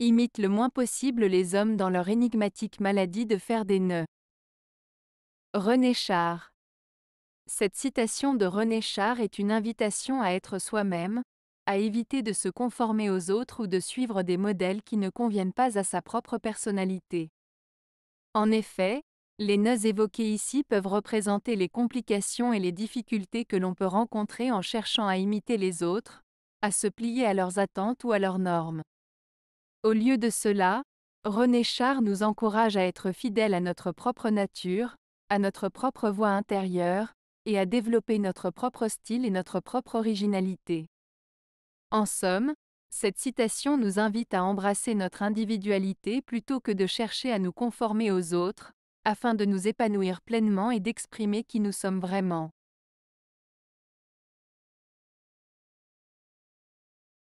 imite le moins possible les hommes dans leur énigmatique maladie de faire des nœuds. René Char. Cette citation de René Char est une invitation à être soi-même, à éviter de se conformer aux autres ou de suivre des modèles qui ne conviennent pas à sa propre personnalité. En effet, les nœuds évoqués ici peuvent représenter les complications et les difficultés que l'on peut rencontrer en cherchant à imiter les autres, à se plier à leurs attentes ou à leurs normes. Au lieu de cela, René Char nous encourage à être fidèles à notre propre nature, à notre propre voix intérieure, et à développer notre propre style et notre propre originalité. En somme, cette citation nous invite à embrasser notre individualité plutôt que de chercher à nous conformer aux autres, afin de nous épanouir pleinement et d'exprimer qui nous sommes vraiment.